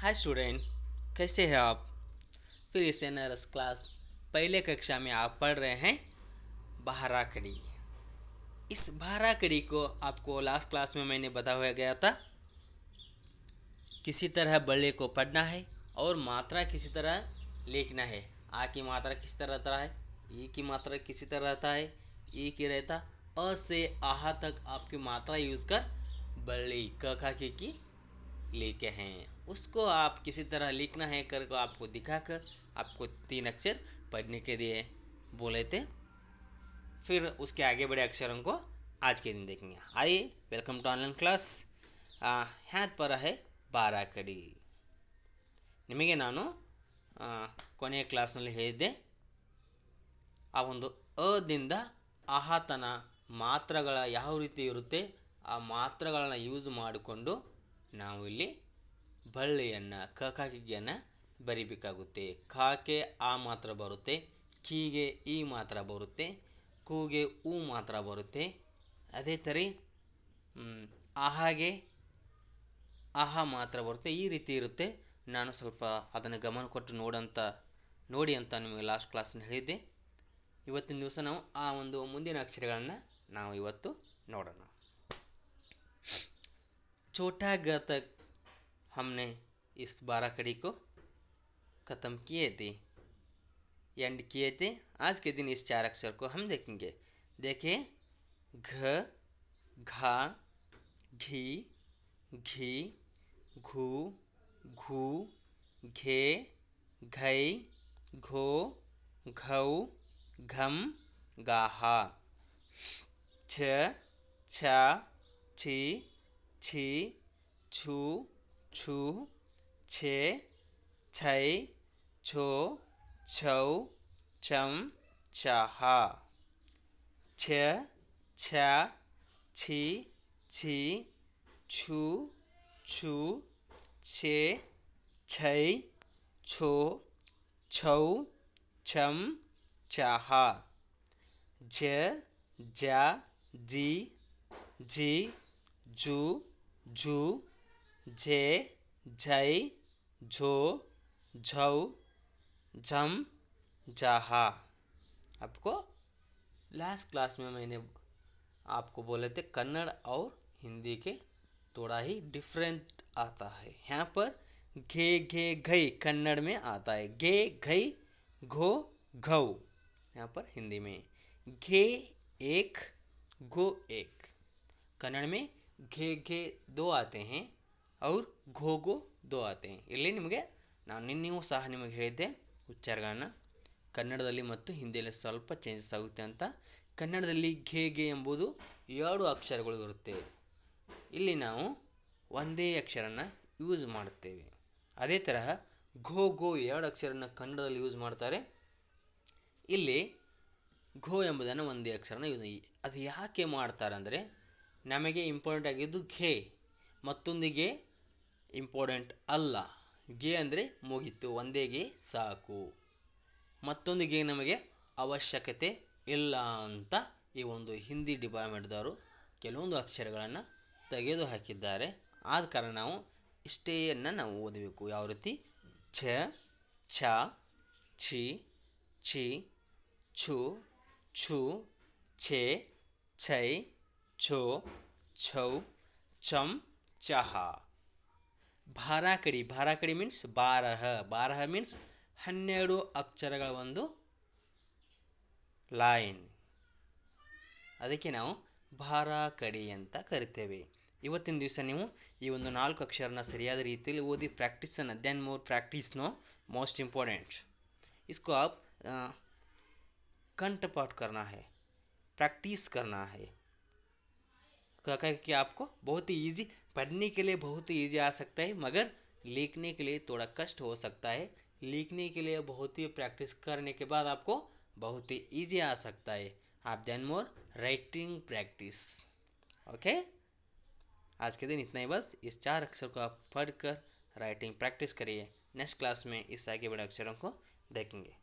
hi student कैसे हैं आप फिर इस नर्स क्लास पहले कक्षा में आप पढ़ रहे हैं कड़ी इस कड़ी को आपको लास्ट क्लास में मैंने बताया गया था किसी तरह बड़े को पढ़ना है और मात्रा किसी तरह लिखना है आ की मात्रा किस तरह रहता है ई की मात्रा किसी तरह रहता है ई की रहता अ से आहा तक आपकी मात्रा यूज़ कर बड़े क खा की लेके हैं उसको आप किसी तरह लिखना है कर आपको दिखा कर आपको तीन अक्षर पढ़ने के लिए बोले थे फिर उसके आगे बड़े अक्षरों को आज के दिन देखेंगे आइए वेलकम टू ऑनलाइन क्लास ह्याद पर है बारह कड़ी निम्हे ನಾನು ಕೊನೆಯ क्लास ಹೇಳಿದ್ದೆ ಆ ಒಂದು ಅದಿಂದ ಆಹಾತನ ಮಾತ್ರಗಳ ಯಾವ ರೀತಿ ಇರುತ್ತೆ ನಾವು ಇಲ್ಲಿ ಬಳ್ಳಿಯನ್ನು ಕಕಾಕಿಗೆಯನ್ನು ಬರಿಬೇಕಾಗುತ್ತೆ ಕಾಕೆ ಆ ಮಾತ್ರ ಬರುತ್ತೆ ಕೀಗೆ ಈ ಮಾತ್ರ ಬರುತ್ತೆ ಕೂಗೆ ಊ ಮಾತ್ರ ಬರುತ್ತೆ ಅದೇ ಥರ ಆಹಾಗೆ ಆಹಾ ಮಾತ್ರ ಬರುತ್ತೆ ಈ ರೀತಿ ಇರುತ್ತೆ ನಾನು ಸ್ವಲ್ಪ ಅದನ್ನು ಗಮನ ಕೊಟ್ಟು ನೋಡೋಂಥ ನೋಡಿ ಅಂತ ನಿಮಗೆ ಲಾಸ್ಟ್ ಕ್ಲಾಸ್ನ ಹೇಳಿದ್ದೆ ಇವತ್ತಿನ ದಿವಸ ನಾವು ಆ ಒಂದು ಮುಂದಿನ ಅಕ್ಷರಗಳನ್ನು ನಾವು ಇವತ್ತು ನೋಡೋಣ छोटा ग तक हमने इस बारह कड़ी को ख़त्म किए थे एंड किए थे आज के दिन इस चार अक्षर को हम देखेंगे देखिए घ घा घी घी घू घू घे घई घो घऊ घम गाहा छ छा छी छी छू छू छे छै छो छौ छं छः छ छा छी छी छू छू छे छै छो छौ छं छः झ जा जी झी जु झू झे झै झो झौ झम झहा आपको लास्ट क्लास में मैंने आपको बोले थे कन्नड़ और हिंदी के थोड़ा ही डिफरेंट आता है यहाँ पर घे घे घई कन्नड़ में आता है घे घई घो घऊ यहाँ पर हिंदी में घे एक घो एक कन्नड़ में ಘೆ ಘೆ ದೋ ಆತೆ ಹೇ ಔರ್ ಘೋ ಘೋ ದೋ ಆತೆ ಇಲ್ಲಿ ನಿಮಗೆ ನಾನು ನಿನ್ನೆಯೂ ಸಹ ನಿಮಗೆ ಹೇಳಿದ್ದೆ ಉಚ್ಚಾರಗಳನ್ನು ಕನ್ನಡದಲ್ಲಿ ಮತ್ತು ಹಿಂದಿಯಲ್ಲಿ ಸ್ವಲ್ಪ ಚೇಂಜಸ್ ಆಗುತ್ತೆ ಅಂತ ಕನ್ನಡದಲ್ಲಿ ಘೆ ಘೆ ಎಂಬುದು ಎರಡು ಅಕ್ಷರಗಳು ಇರುತ್ತೆ ಇಲ್ಲಿ ನಾವು ಒಂದೇ ಅಕ್ಷರನ ಯೂಸ್ ಮಾಡುತ್ತೇವೆ ಅದೇ ತರಹ ಘೋ ಘೋ ಎರಡು ಅಕ್ಷರನ ಕನ್ನಡದಲ್ಲಿ ಯೂಸ್ ಮಾಡ್ತಾರೆ ಇಲ್ಲಿ ಘೋ ಎಂಬುದನ್ನು ಒಂದೇ ಅಕ್ಷರನ ಯೂಸ್ ಅದು ಯಾಕೆ ಮಾಡ್ತಾರೆ ಅಂದರೆ ನಮಗೆ ಇಂಪಾರ್ಟೆಂಟ್ ಆಗಿದ್ದು ಘೇ ಮತ್ತೊಂದಿಗೆ ಇಂಪಾರ್ಟೆಂಟ್ ಅಲ್ಲ ಗೆ ಅಂದರೆ ಮುಗೀತು ಒಂದೇ ಗೆ ಸಾಕು ಮತ್ತೊಂದು ಗೆ ನಮಗೆ ಅವಶ್ಯಕತೆ ಇಲ್ಲ ಅಂತ ಈ ಒಂದು ಹಿಂದಿ ಡಿಪಾರ್ಟ್ಮೆಂಟ್ದವರು ಕೆಲವೊಂದು ಅಕ್ಷರಗಳನ್ನು ತೆಗೆದು ಹಾಕಿದ್ದಾರೆ ಆದ ಕಾರಣ ನಾವು ಇಷ್ಟೇಯನ್ನು ನಾವು ಓದಬೇಕು ಯಾವ ರೀತಿ ಛ ಛ ಛಿ ಛಿ ಛು ಛು ಛೆ ಛೈ ಛೋ ಛೌ ಚಮ್ ಚಹ ಭಾರಾಕಡಿ ಭಾರಾಕಡಿ ಮೀನ್ಸ್ ಬಾರಹ ಬಾರಹ ಮೀನ್ಸ್ ಹನ್ನೆರಡು ಅಕ್ಷರಗಳ ಒಂದು ಲೈನ್ ಅದಕ್ಕೆ ನಾವು ಭಾರಾಕಡಿ ಅಂತ ಕರಿತೇವೆ ಇವತ್ತಿನ ದಿವಸ ನೀವು ಈ ಒಂದು ನಾಲ್ಕು ಅಕ್ಷರನ ಸರಿಯಾದ ರೀತಿಯಲ್ಲಿ ಓದಿ ಪ್ರಾಕ್ಟೀಸನ್ನು ದೆನ್ ಮೋರ್ ಪ್ರಾಕ್ಟೀಸ್ನೋ ನೋ ಮೋಸ್ಟ್ ಇಂಪಾರ್ಟೆಂಟ್ इसको ಆಪ್ ಕಂಠಪಾಠ ಕರ್ನಾ ಹೇ ಪ್ರಾಕ್ಟೀಸ್ ಕರ್ನಾ ಹೇ कहकर कि आपको बहुत ही ईजी पढ़ने के लिए बहुत ही ईजी आ सकता है मगर लिखने के लिए थोड़ा कष्ट हो सकता है लिखने के लिए बहुत ही प्रैक्टिस करने के बाद आपको बहुत ही ईजी आ सकता है आप then more writing practice okay आज के दिन इतना ही बस इस चार अक्षर को आप पढ़कर राइटिंग प्रैक्टिस करिए नेक्स्ट क्लास में इस आगे बड़े अक्षरों को देखेंगे